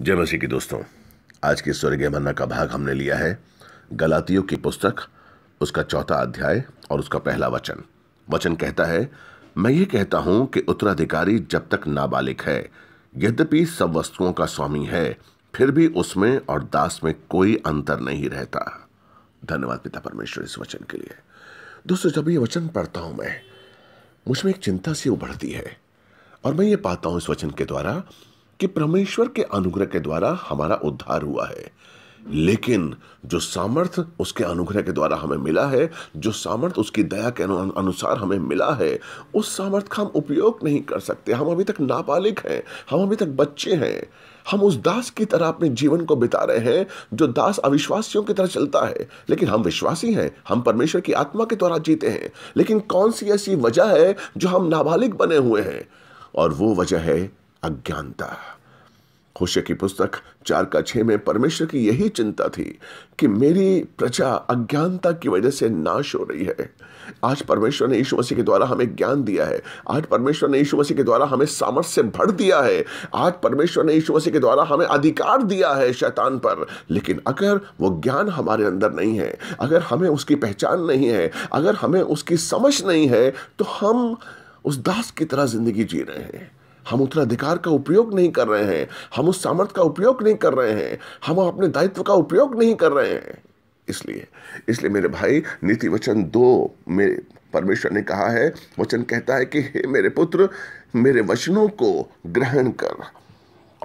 जय मसीह की दोस्तों आज के स्वर्गीय मन्ना का भाग हमने लिया है गलातियों की पुस्तक उसका चौथा अध्याय और उसका पहला वचन वचन कहता है मैं ये कहता हूं कि उत्तराधिकारी जब तक नाबालिग है यद्यपि सब वस्तुओं का स्वामी है फिर भी उसमें और दास में कोई अंतर नहीं रहता धन्यवाद पिता परमेश्वर इस वचन के लिए दोस्तों जब ये वचन पढ़ता हूं मैं मुझमें एक चिंता सी उभरती है और मैं ये पाता हूं इस वचन के द्वारा कि परमेश्वर के अनुग्रह के द्वारा हमारा उद्धार हुआ है लेकिन जो सामर्थ्य उसके अनुग्रह के द्वारा हमें मिला है जो सामर्थ्य उसकी दया के अनुसार हमें मिला है उस सामर्थ्य का हम उपयोग नहीं कर सकते हम अभी तक नाबालिग हैं हम अभी तक बच्चे हैं हम उस दास की तरह अपने जीवन को बिता रहे हैं जो दास अविश्वासियों की तरह चलता है लेकिन हम विश्वासी हैं हम परमेश्वर की आत्मा के द्वारा जीते हैं लेकिन कौन सी ऐसी वजह है जो हम नाबालिग बने हुए हैं और वो वजह है अज्ञानता खुशी की पुस्तक चार का छह में परमेश्वर की यही चिंता थी कि मेरी प्रजा अज्ञानता की वजह से नाश हो रही है आज परमेश्वर ने यीशु मसीह के द्वारा हमें ज्ञान दिया है आज परमेश्वर ने यीशु मसीह के द्वारा हमें सामर्थ्य भर दिया है आज परमेश्वर ने यीशु मसीह के द्वारा हमें अधिकार दिया है शैतान पर लेकिन अगर वो ज्ञान हमारे अंदर नहीं है अगर हमें उसकी पहचान नहीं है अगर हमें उसकी समझ नहीं है तो हम उस दास की तरह ज़िंदगी जी रहे हैं हम उतना अधिकार का उपयोग नहीं कर रहे हैं हम उस सामर्थ्य का उपयोग नहीं कर रहे हैं हम अपने दायित्व का उपयोग नहीं कर रहे हैं इसलिए इसलिए मेरे भाई नीति वचन दो में परमेश्वर ने कहा है वचन कहता है कि हे मेरे पुत्र मेरे वचनों को ग्रहण कर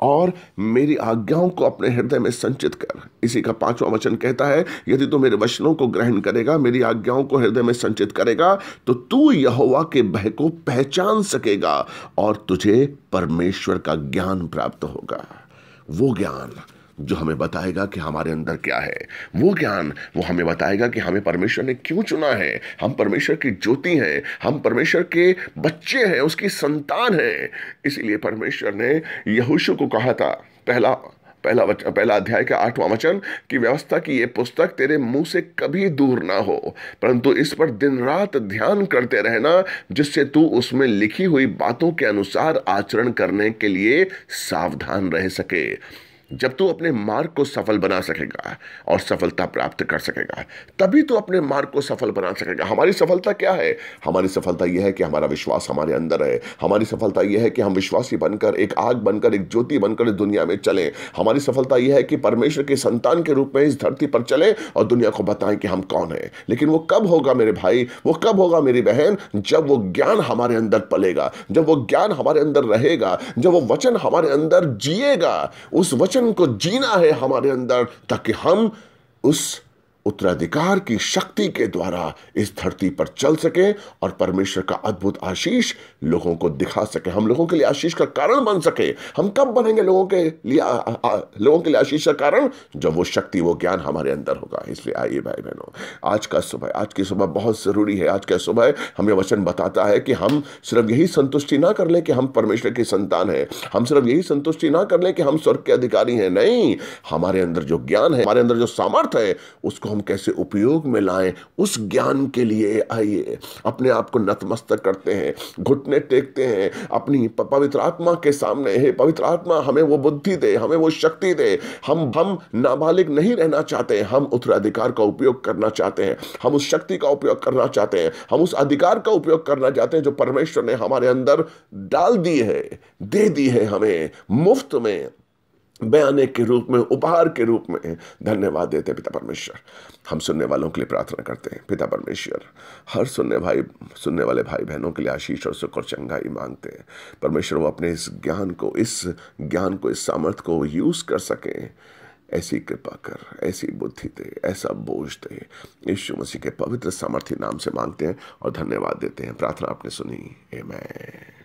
और मेरी आज्ञाओं को अपने हृदय में संचित कर इसी का पांचवा वचन कहता है यदि तू मेरे वचनों को ग्रहण करेगा मेरी आज्ञाओं को हृदय में संचित करेगा तो तू यहोवा के भय को पहचान सकेगा और तुझे परमेश्वर का ज्ञान प्राप्त होगा वो ज्ञान जो हमें बताएगा कि हमारे अंदर क्या है वो ज्ञान वो हमें बताएगा कि हमें परमेश्वर ने क्यों चुना है हम परमेश्वर की ज्योति हैं हम परमेश्वर के बच्चे हैं उसकी संतान हैं इसीलिए परमेश्वर ने यहूशु को कहा था पहला पहला वचन पहला अध्याय का आठवां वचन कि व्यवस्था की ये पुस्तक तेरे मुंह से कभी दूर ना हो परंतु इस पर दिन रात ध्यान करते रहना जिससे तू उसमें लिखी हुई बातों के अनुसार आचरण करने के लिए सावधान रह सके जब तू अपने मार्ग को सफल बना सकेगा और सफलता प्राप्त कर सकेगा तभी तू अपने मार्ग को सफल बना सकेगा हमारी सफलता क्या है हमारी सफलता यह है कि हमारा विश्वास हमारे अंदर है हमारी सफलता यह है कि हम विश्वासी बनकर एक आग बनकर एक ज्योति बनकर इस दुनिया में चलें हमारी सफलता यह है कि परमेश्वर के संतान के रूप में इस धरती पर चलें और दुनिया को बताएं कि हम कौन हैं लेकिन वो कब होगा मेरे भाई वो कब होगा मेरी बहन जब वो ज्ञान हमारे अंदर पलेगा जब वो ज्ञान हमारे अंदर रहेगा जब वो वचन हमारे अंदर जिएगा उस वचन वचन को जीना है हमारे अंदर ताकि हम उस उत्तराधिकार की शक्ति के द्वारा इस धरती पर चल सके और परमेश्वर का अद्भुत आशीष लोगों को दिखा सके हम लोगों के लिए आशीष का कारण बन सके हम कब बनेंगे लोगों के लिए लोगों के लिए आशीष का कारण जब वो शक्ति वो ज्ञान हमारे अंदर होगा इसलिए आइए भाई बहनों आज का सुबह आज की सुबह बहुत ज़रूरी है आज का सुबह हमें वचन बताता है कि हम सिर्फ यही संतुष्टि ना कर लें कि हम परमेश्वर की संतान है हम सिर्फ यही संतुष्टि ना कर लें कि हम स्वर्ग के अधिकारी हैं नहीं हमारे अंदर जो ज्ञान है हमारे अंदर जो सामर्थ्य है उसको हम कैसे उपयोग में लाएं उस ज्ञान के लिए आइए अपने आप को नतमस्तक करते हैं घुटने टेकते हैं अपनी पवित्र आत्मा के सामने हे पवित्र आत्मा हमें वो बुद्धि दे हमें वो शक्ति दे हम हम नाबालिग नहीं रहना चाहते हम उत्तराधिकार का उपयोग करना चाहते हैं हम उस शक्ति का उपयोग करना चाहते हैं हम उस अधिकार का उपयोग करना चाहते हैं जो परमेश्वर ने हमारे अंदर डाल दी है दे दी है हमें मुफ्त में बयाने के रूप में उपहार के रूप में धन्यवाद देते पिता परमेश्वर हम सुनने वालों के लिए प्रार्थना करते हैं पिता परमेश्वर हर सुनने भाई सुनने वाले भाई बहनों के लिए आशीष और सुख और चंगाई मांगते हैं परमेश्वर वो अपने इस ज्ञान को इस ज्ञान को इस सामर्थ्य को यूज़ कर सकें ऐसी कृपा कर ऐसी बुद्धि दे ऐसा बोझ दे यीशु मसीह के पवित्र सामर्थ्य नाम से मांगते हैं और धन्यवाद देते हैं प्रार्थना आपने सुनी ए मैं